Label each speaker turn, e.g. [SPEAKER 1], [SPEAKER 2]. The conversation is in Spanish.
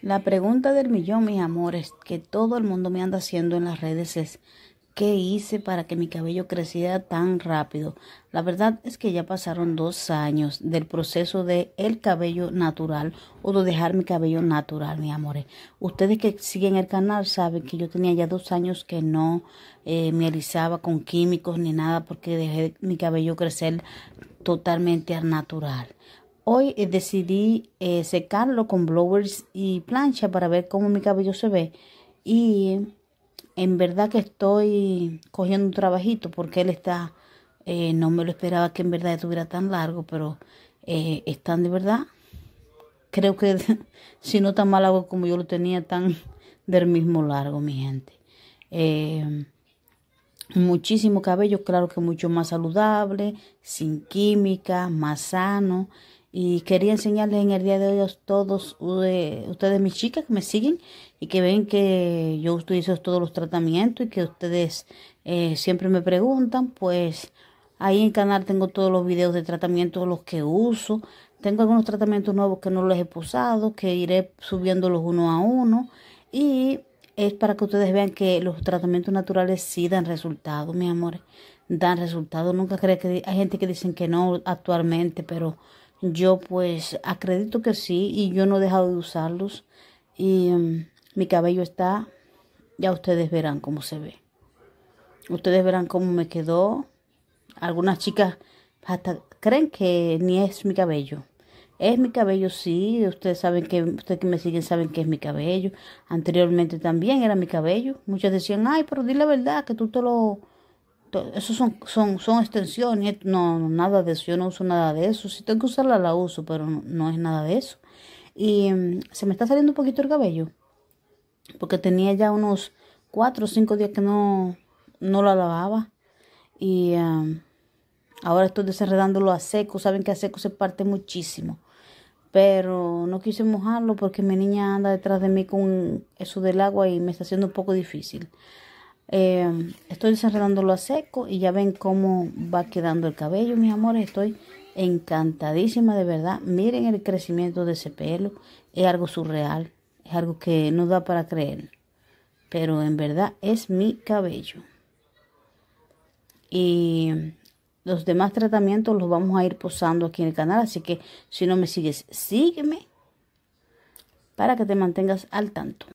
[SPEAKER 1] La pregunta del millón, mis amores, que todo el mundo me anda haciendo en las redes es, ¿qué hice para que mi cabello creciera tan rápido? La verdad es que ya pasaron dos años del proceso de el cabello natural o de dejar mi cabello natural, mis amores. Ustedes que siguen el canal saben que yo tenía ya dos años que no eh, me alisaba con químicos ni nada porque dejé mi cabello crecer totalmente al natural. Hoy eh, decidí eh, secarlo con blowers y plancha para ver cómo mi cabello se ve. Y en verdad que estoy cogiendo un trabajito porque él está, eh, no me lo esperaba que en verdad estuviera tan largo, pero están de verdad. Creo que si no tan mal hago como yo lo tenía, tan del mismo largo, mi gente. muchísimo cabello, claro que mucho más saludable, sin química, más sano. Y quería enseñarles en el día de hoy a todos ustedes, mis chicas, que me siguen y que ven que yo utilizo todos los tratamientos y que ustedes eh, siempre me preguntan, pues ahí en canal tengo todos los videos de tratamientos, los que uso. Tengo algunos tratamientos nuevos que no los he posado, que iré subiéndolos uno a uno. Y es para que ustedes vean que los tratamientos naturales sí dan resultados, mis amores. Dan resultados. Nunca creé que hay gente que dicen que no actualmente, pero yo pues acredito que sí y yo no he dejado de usarlos y em, mi cabello está, ya ustedes verán cómo se ve. Ustedes verán cómo me quedó. Algunas chicas hasta creen que ni es mi cabello. Es mi cabello, sí. Ustedes saben que, ustedes que me siguen saben que es mi cabello. Anteriormente también era mi cabello. muchas decían, ay, pero di la verdad que tú te lo eso son, son, son extensiones, eh, no, nada de eso, yo no uso nada de eso. Si tengo que usarla, la uso, pero no, es nada de eso. Y mm, se me está saliendo un poquito el cabello, porque tenía ya unos cuatro o cinco días que no, no la lavaba. Y ahora estoy desenredándolo a seco, saben que a seco se parte muchísimo. Pero no quise mojarlo porque mi niña anda detrás de mí con eso del agua y me está haciendo un poco difícil. Em, estoy desarrollándolo a seco y ya ven cómo va quedando el cabello, mis amores. Estoy encantadísima de verdad. Miren el crecimiento de ese pelo. Es algo surreal. Es algo que no da para creer. Pero en verdad es mi cabello. Y los demás tratamientos los vamos a ir posando aquí en el canal. Así que si no me sigues, sígueme para que te mantengas al tanto.